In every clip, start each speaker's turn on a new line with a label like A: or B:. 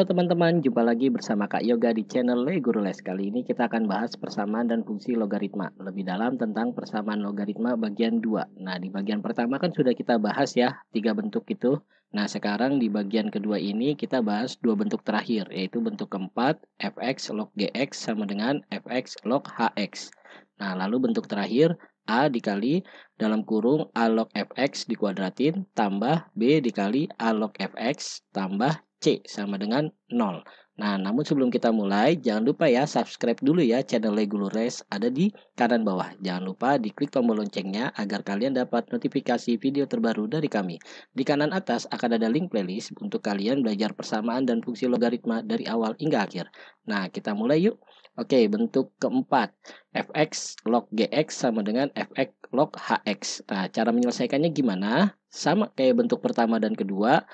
A: Halo teman-teman, jumpa lagi bersama Kak Yoga di channel Le Guru Les. Kali ini kita akan bahas persamaan dan fungsi logaritma. Lebih dalam tentang persamaan logaritma bagian 2. Nah, di bagian pertama kan sudah kita bahas ya, tiga bentuk itu. Nah, sekarang di bagian kedua ini kita bahas dua bentuk terakhir, yaitu bentuk keempat, fx log gx sama dengan fx log hx. Nah, lalu bentuk terakhir, A dikali dalam kurung A log fx dikuadratin tambah B dikali A log fx tambah C sama dengan 0. Nah, namun sebelum kita mulai, jangan lupa ya subscribe dulu ya channel Legulures ada di kanan bawah. Jangan lupa diklik tombol loncengnya agar kalian dapat notifikasi video terbaru dari kami. Di kanan atas akan ada link playlist untuk kalian belajar persamaan dan fungsi logaritma dari awal hingga akhir. Nah, kita mulai yuk. Oke, bentuk keempat, fx log gx sama dengan fx log hx. Nah, cara menyelesaikannya gimana? Sama kayak bentuk pertama dan kedua,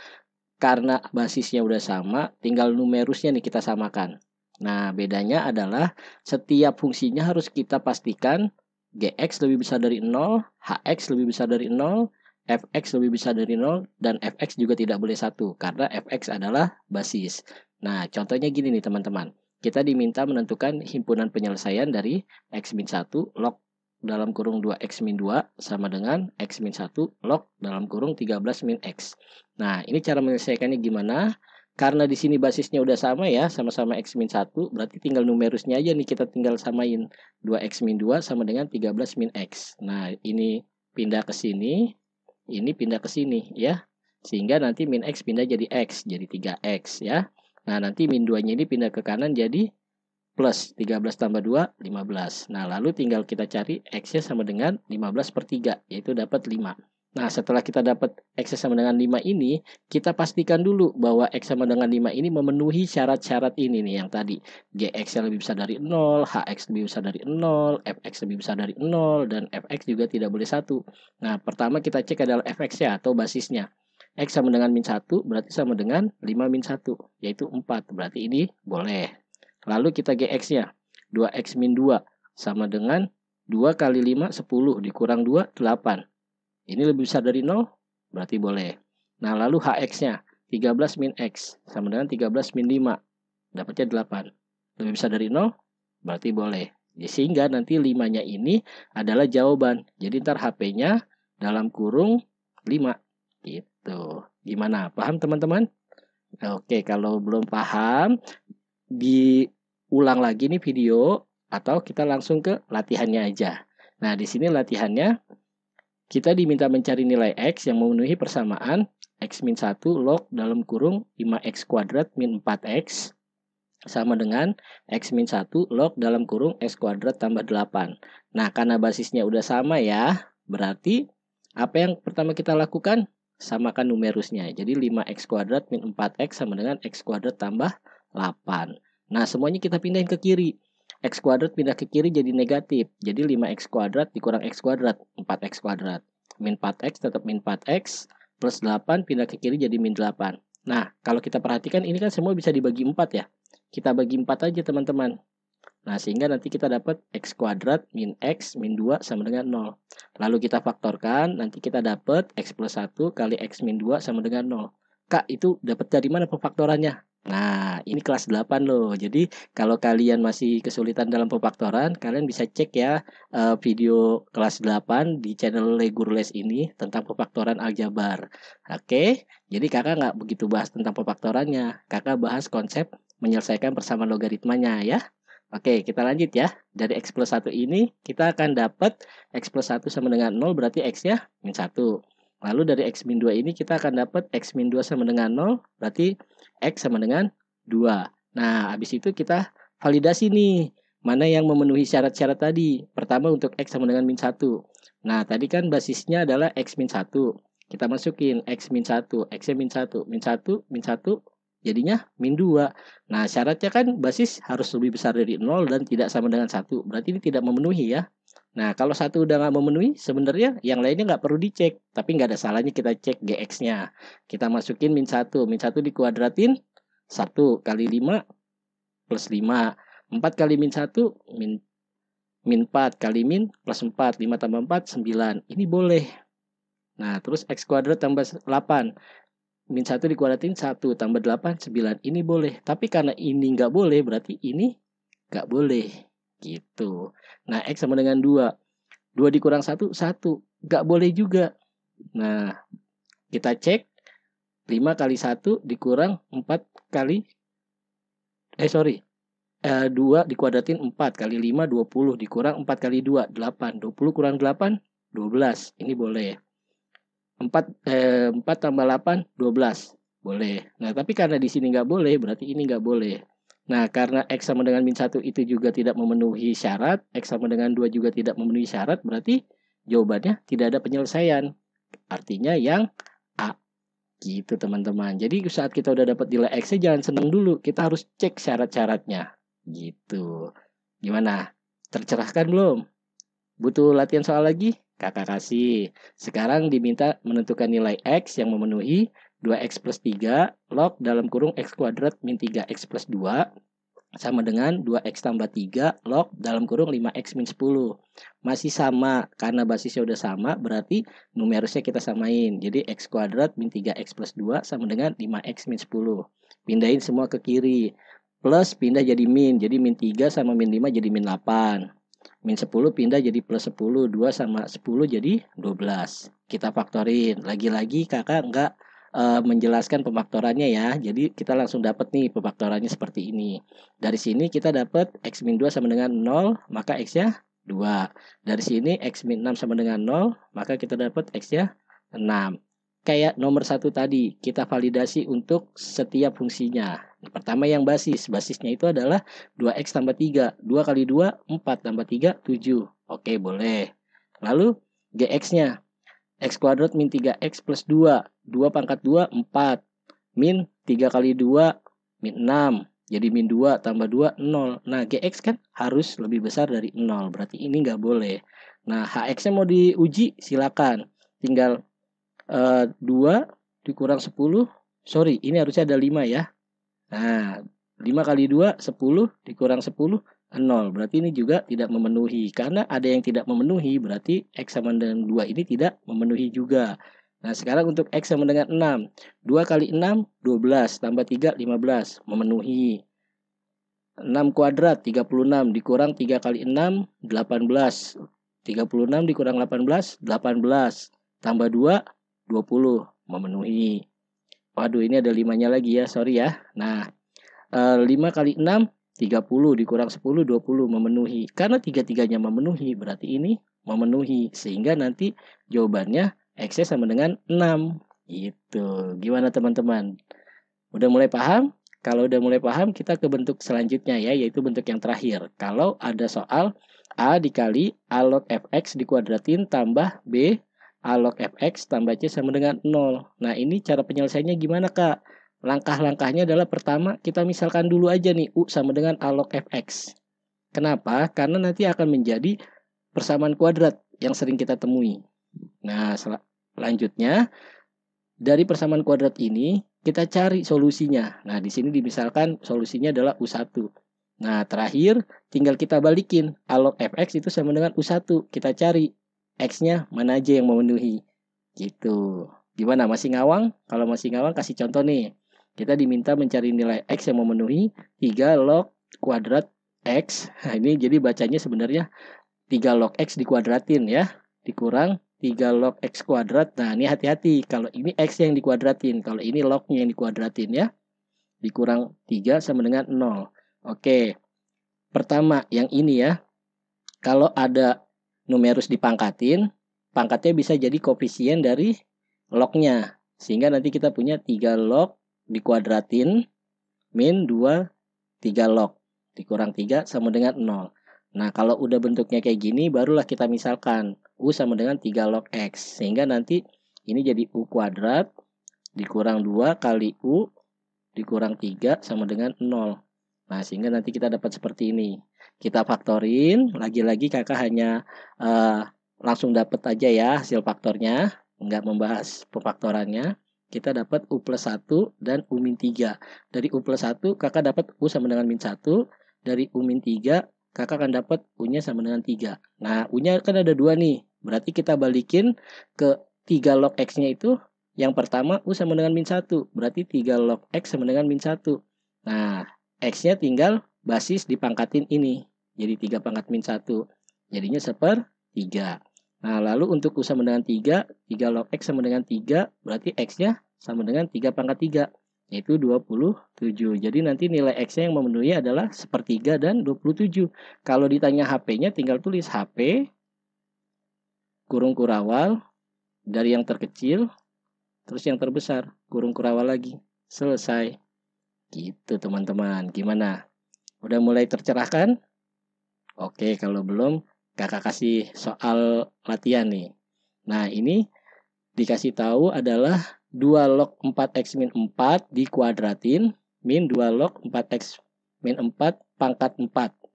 A: karena basisnya udah sama, tinggal numerusnya nih kita samakan. Nah, bedanya adalah setiap fungsinya harus kita pastikan gx lebih besar dari 0, hx lebih besar dari 0, fx lebih besar dari 0 dan fx juga tidak boleh satu karena fx adalah basis. Nah, contohnya gini nih teman-teman kita diminta menentukan himpunan penyelesaian dari X-1 log dalam kurung 2x-2 sama dengan x-1 log dalam kurung 13 min x. Nah, ini cara menyelesaikannya gimana? Karena di sini basisnya udah sama ya, sama-sama x-1, berarti tinggal numerusnya aja nih kita tinggal samain 2x-2 sama dengan 13 min x. Nah, ini pindah ke sini, ini pindah ke sini ya. Sehingga nanti min x pindah jadi x, jadi 3x ya. Nah, nanti min 2-nya ini pindah ke kanan jadi plus 13 tambah 2, 15. Nah, lalu tinggal kita cari X-nya sama dengan 15 per 3, yaitu dapat 5. Nah, setelah kita dapat X sama dengan 5 ini, kita pastikan dulu bahwa X sama dengan 5 ini memenuhi syarat-syarat ini nih yang tadi. GX yang lebih besar dari 0, HX lebih besar dari 0, FX lebih besar dari 0, dan FX juga tidak boleh satu. Nah, pertama kita cek adalah FX-nya atau basisnya. X sama dengan min 1 berarti sama dengan 5 min 1 yaitu 4 berarti ini boleh. Lalu kita GX-nya 2X min 2 sama dengan 2 kali 5 10 dikurang 2 8. Ini lebih besar dari 0 berarti boleh. Nah lalu HX-nya 13 min X sama dengan 13 min 5 dapatnya 8. Lebih besar dari 0 berarti boleh. Ya, sehingga nanti 5-nya ini adalah jawaban. Jadi ntar HP-nya dalam kurung 5. Gitu. Tuh, gitu. gimana? Paham teman-teman? Oke, kalau belum paham, diulang lagi nih video atau kita langsung ke latihannya aja. Nah, di sini latihannya kita diminta mencari nilai X yang memenuhi persamaan X min 1 log dalam kurung 5X kuadrat min 4X sama dengan X min 1 log dalam kurung X kuadrat tambah 8. Nah, karena basisnya udah sama ya, berarti apa yang pertama kita lakukan? samakan numerusnya. Jadi 5x kuadrat min 4x sama dengan x kuadrat tambah 8. Nah, semuanya kita pindahin ke kiri. X kuadrat pindah ke kiri jadi negatif. Jadi 5x kuadrat dikurang x kuadrat, 4x kuadrat. Min 4x tetap min 4x, plus 8 pindah ke kiri jadi min 8. Nah, kalau kita perhatikan ini kan semua bisa dibagi 4 ya. Kita bagi 4 aja teman-teman. Nah, sehingga nanti kita dapat X kuadrat min X min 2 sama dengan 0. Lalu kita faktorkan, nanti kita dapat X plus 1 kali X min 2 sama dengan 0. Kak, itu dapat dari mana pemfaktorannya? Nah, ini kelas 8 loh. Jadi, kalau kalian masih kesulitan dalam pemfaktoran, kalian bisa cek ya eh, video kelas 8 di channel legurles ini tentang pemfaktoran aljabar. Oke, jadi kakak nggak begitu bahas tentang pemfaktorannya. Kakak bahas konsep menyelesaikan persamaan logaritmanya ya. Oke, kita lanjut ya. Dari X plus 1 ini, kita akan dapat X plus 1 sama dengan 0, berarti x ya, min 1. Lalu dari X min 2 ini, kita akan dapat X min 2 sama dengan 0, berarti X sama dengan 2. Nah, habis itu kita validasi nih. Mana yang memenuhi syarat-syarat tadi? Pertama untuk X sama dengan min 1. Nah, tadi kan basisnya adalah X min 1. Kita masukin X min 1, X nya min 1, min 1, min 1, jadinya min 2. Nah, syaratnya kan basis harus lebih besar dari 0 dan tidak sama dengan 1. Berarti ini tidak memenuhi ya. Nah, kalau satu udah nggak memenuhi, sebenarnya yang lainnya nggak perlu dicek. Tapi nggak ada salahnya kita cek GX-nya. Kita masukin min 1. Min 1 dikuadratin 1 kali 5 plus 5. 4 kali min 1, min, min 4 kali min plus 4. 5 tambah 4, 9. Ini boleh. Nah, terus X kuadrat tambah 8 min 1 dikuadratin 1 tambah 8, 9. ini boleh tapi karena ini nggak boleh berarti ini nggak boleh gitu nah x sama dengan 2. 2 dikurang 1, 1. nggak boleh juga nah kita cek 5 kali 1 dikurang 4 kali eh sorry eh, 2 dikuadratin 4 kali 5 20 dikurang 4 kali 2 8 20 kurang 8 12 ini boleh 4 eh, 4 tambah 8 12 boleh nah tapi karena di sini nggak boleh berarti ini nggak boleh nah karena x sama dengan min 1 itu juga tidak memenuhi syarat x sama dengan 2 juga tidak memenuhi syarat berarti jawabannya tidak ada penyelesaian artinya yang A gitu teman-teman jadi saat kita udah dapat nilai X jangan seneng dulu kita harus cek syarat-syaratnya gitu gimana tercerahkan belum butuh latihan soal lagi Kakak kasih. Sekarang diminta menentukan nilai X yang memenuhi 2X plus 3 log dalam kurung X kuadrat min 3X plus 2 sama dengan 2X tambah 3 log dalam kurung 5X min 10. Masih sama, karena basisnya udah sama, berarti numerusnya kita samain. Jadi X kuadrat min 3X plus 2 sama dengan 5X min 10. Pindahin semua ke kiri. Plus pindah jadi min, jadi min 3 sama min 5 jadi min 8 Min 10 pindah jadi plus 10. 2 sama 10 jadi 12. Kita faktorin. Lagi-lagi kakak nggak e, menjelaskan pemaktorannya ya. Jadi kita langsung dapat nih pemaktorannya seperti ini. Dari sini kita dapat X-2 min sama dengan 0. Maka X-nya 2. Dari sini X-6 min sama dengan 0. Maka kita dapat X-nya 6 kayak nomor satu tadi, kita validasi untuk setiap fungsinya. Pertama yang basis, basisnya itu adalah 2x tambah 3. 2 kali 2, 4 tambah 3, 7. Oke, boleh. Lalu, gx-nya. x kuadrat min 3x plus 2. 2 pangkat 2, 4. Min 3 kali 2, min 6. Jadi min 2 tambah 2, 0. Nah, gx kan harus lebih besar dari 0. Berarti ini nggak boleh. Nah, hx-nya mau diuji, silakan. Tinggal 2 eh, dikurang 10, sorry ini harusnya ada 5 ya. Nah, 5 kali 2, 10 dikurang 10, 0. Berarti ini juga tidak memenuhi. Karena ada yang tidak memenuhi, berarti X sama dengan 2 ini tidak memenuhi juga. Nah, sekarang untuk X sama dengan 6. 2 kali 6, 12. Tambah 3, 15. Memenuhi. 6 kuadrat 36 dikurang 3 kali 6 18 36 dikurang 18 18 tambah 2 20 memenuhi. Waduh, ini ada limanya lagi ya, sorry ya. Nah, 5 eh, kali 6, 30 dikurang 10, 20 memenuhi. Karena tiga-tiganya memenuhi, berarti ini memenuhi. Sehingga nanti jawabannya X sama dengan 6. Gitu. Gimana teman-teman? Udah mulai paham? Kalau udah mulai paham, kita ke bentuk selanjutnya ya, yaitu bentuk yang terakhir. Kalau ada soal A dikali A log Fx dikuadratin tambah B alok fx tambah c sama dengan 0. Nah ini cara penyelesaiannya gimana kak? Langkah-langkahnya adalah pertama kita misalkan dulu aja nih u sama dengan alok fx. Kenapa? Karena nanti akan menjadi persamaan kuadrat yang sering kita temui. Nah selanjutnya dari persamaan kuadrat ini kita cari solusinya. Nah di sini misalkan solusinya adalah u1. Nah terakhir tinggal kita balikin alok fx itu sama dengan u1 kita cari X-nya mana aja yang memenuhi. Gitu. Gimana? Masih ngawang? Kalau masih ngawang kasih contoh nih. Kita diminta mencari nilai X yang memenuhi 3 log kuadrat X. Nah, ini jadi bacanya sebenarnya 3 log X dikuadratin ya. Dikurang 3 log X kuadrat. Nah, ini hati-hati. Kalau ini X yang dikuadratin. Kalau ini lognya yang dikuadratin ya. Dikurang 3 sama dengan 0. Oke. Pertama, yang ini ya. Kalau ada numerus dipangkatin, pangkatnya bisa jadi koefisien dari lognya. Sehingga nanti kita punya 3 log dikuadratin min 2 3 log dikurang 3 sama dengan 0. Nah, kalau udah bentuknya kayak gini barulah kita misalkan U sama dengan 3 log X. Sehingga nanti ini jadi U kuadrat dikurang 2 kali U dikurang 3 sama dengan 0. Nah, sehingga nanti kita dapat seperti ini kita faktorin lagi-lagi kakak hanya uh, langsung dapat aja ya hasil faktornya nggak membahas pemfaktorannya kita dapat U plus 1 dan U min 3 dari U plus 1 kakak dapat U sama dengan min 1 dari U min 3 kakak akan dapat U-nya sama dengan 3. Nah, U-nya kan ada dua nih. Berarti kita balikin ke 3 log X-nya itu. Yang pertama U sama dengan min 1. Berarti 3 log X sama dengan min 1. Nah, X-nya tinggal basis dipangkatin ini. Jadi 3 pangkat min 1. Jadinya seper 3. Nah, lalu untuk U sama dengan 3, 3 log X sama dengan 3, berarti X-nya sama dengan 3 pangkat 3, yaitu 27. Jadi nanti nilai X-nya yang memenuhi adalah sepertiga dan 27. Kalau ditanya HP-nya, tinggal tulis HP, kurung kurawal, dari yang terkecil, terus yang terbesar, kurung kurawal lagi. Selesai. Gitu teman-teman, gimana? Udah mulai tercerahkan? Oke, kalau belum kakak kasih soal latihan nih. Nah, ini dikasih tahu adalah 2 log 4x min 4 dikuadratin min 2 log 4x min 4 pangkat 4.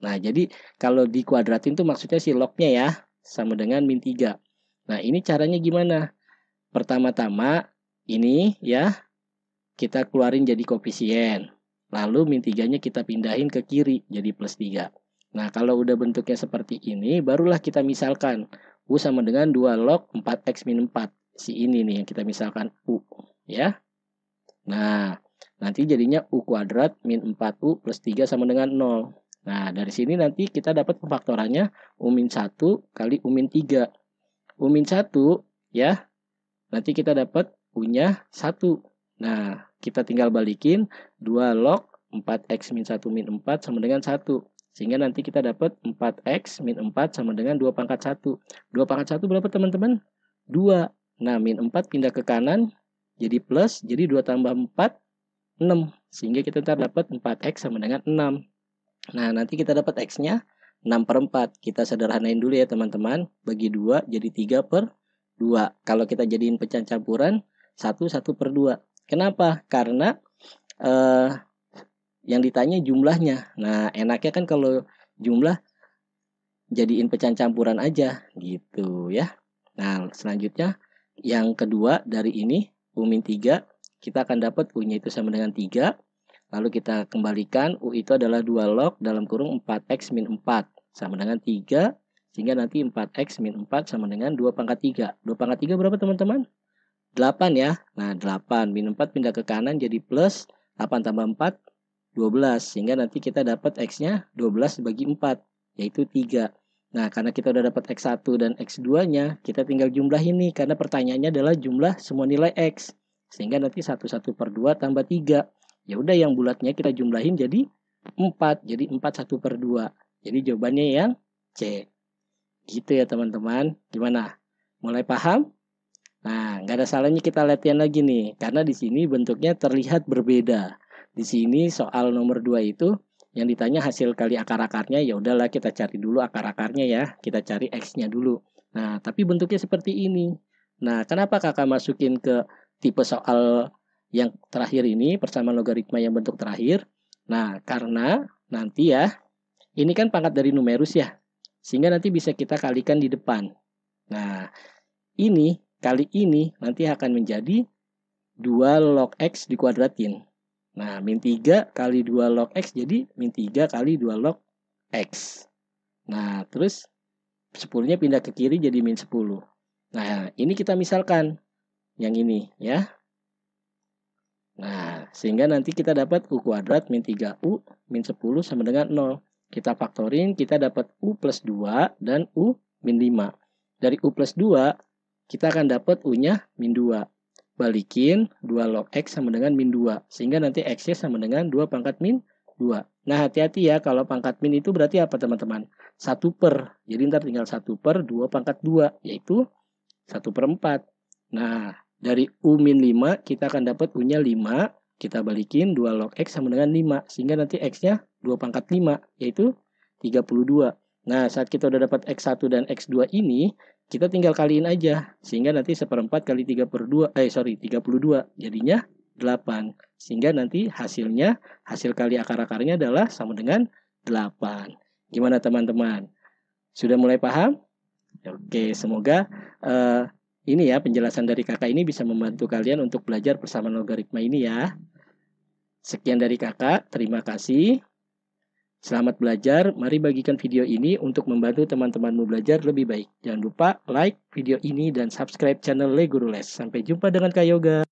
A: Nah, jadi kalau dikuadratin itu maksudnya si lognya ya sama dengan min 3. Nah, ini caranya gimana? Pertama-tama ini ya kita keluarin jadi koefisien. Lalu min 3-nya kita pindahin ke kiri jadi plus 3. Nah, kalau udah bentuknya seperti ini, barulah kita misalkan U sama dengan 2 log 4X min 4. Si ini nih yang kita misalkan U. Ya. Nah, nanti jadinya U kuadrat min 4U plus 3 sama dengan 0. Nah, dari sini nanti kita dapat pemfaktorannya U min 1 kali U min 3. U min 1, ya, nanti kita dapat U-nya 1. Nah, kita tinggal balikin 2 log 4x min 1 min 4 sama dengan 1. Sehingga nanti kita dapat 4x min 4 sama dengan 2 pangkat 1. 2 pangkat 1 berapa teman-teman? 2. Nah, min 4 pindah ke kanan jadi plus, jadi 2 tambah 4, 6. Sehingga kita ntar dapat 4x sama dengan 6. Nah, nanti kita dapat x-nya 6 per 4. Kita sederhanain dulu ya teman-teman. Bagi 2 jadi 3 per 2. Kalau kita jadiin pecahan campuran, 1, 1 per 2. Kenapa? Karena eh, yang ditanya jumlahnya. Nah, enaknya kan kalau jumlah jadiin pecahan campuran aja gitu ya. Nah, selanjutnya yang kedua dari ini umin 3 kita akan dapat U-nya itu sama dengan 3. Lalu kita kembalikan U itu adalah 2 log dalam kurung 4X min 4 sama dengan 3. Sehingga nanti 4X min 4 sama dengan 2 pangkat 3. 2 pangkat 3 berapa teman-teman? 8 ya. Nah, 8. Min 4 pindah ke kanan jadi plus 8 tambah 4, 12. Sehingga nanti kita dapat X-nya 12 dibagi 4, yaitu 3. Nah, karena kita udah dapat X1 dan X2-nya, kita tinggal jumlah ini. Karena pertanyaannya adalah jumlah semua nilai X. Sehingga nanti 1, 1 per 2 tambah 3. Ya udah yang bulatnya kita jumlahin jadi 4. Jadi 4, 1 per 2. Jadi jawabannya yang C. Gitu ya teman-teman. Gimana? Mulai paham? Nah, nggak ada salahnya kita latihan lagi nih, karena di sini bentuknya terlihat berbeda. Di sini soal nomor 2 itu yang ditanya hasil kali akar-akarnya ya udahlah kita cari dulu akar-akarnya ya kita cari x-nya dulu nah tapi bentuknya seperti ini nah kenapa kakak masukin ke tipe soal yang terakhir ini persamaan logaritma yang bentuk terakhir nah karena nanti ya ini kan pangkat dari numerus ya sehingga nanti bisa kita kalikan di depan nah ini kali ini nanti akan menjadi 2 log X dikuadratin. Nah, min 3 kali 2 log X jadi min 3 kali 2 log X. Nah, terus 10-nya pindah ke kiri jadi min 10. Nah, ini kita misalkan yang ini ya. Nah, sehingga nanti kita dapat U kuadrat min 3U min 10 sama dengan 0. Kita faktorin, kita dapat U plus 2 dan U min 5. Dari U plus 2, kita akan dapat U-nya min 2. Balikin 2 log X sama dengan min 2. Sehingga nanti X-nya sama dengan 2 pangkat min 2. Nah, hati-hati ya kalau pangkat min itu berarti apa teman-teman? 1 per. Jadi ntar tinggal 1 per 2 pangkat 2, yaitu 1 per 4. Nah, dari U min 5 kita akan dapat U-nya 5. Kita balikin 2 log X sama dengan 5. Sehingga nanti X-nya 2 pangkat 5, yaitu 32. Nah, saat kita udah dapat X1 dan X2 ini, kita tinggal kaliin aja sehingga nanti seperempat kali tiga per dua eh sorry tiga puluh dua jadinya delapan sehingga nanti hasilnya hasil kali akar-akarnya adalah sama dengan delapan gimana teman-teman sudah mulai paham oke semoga uh, ini ya penjelasan dari kakak ini bisa membantu kalian untuk belajar persamaan logaritma ini ya sekian dari kakak terima kasih Selamat belajar, mari bagikan video ini untuk membantu teman-temanmu belajar lebih baik. Jangan lupa like video ini dan subscribe channel Leguru Rules. Les. Sampai jumpa dengan Kak Yoga.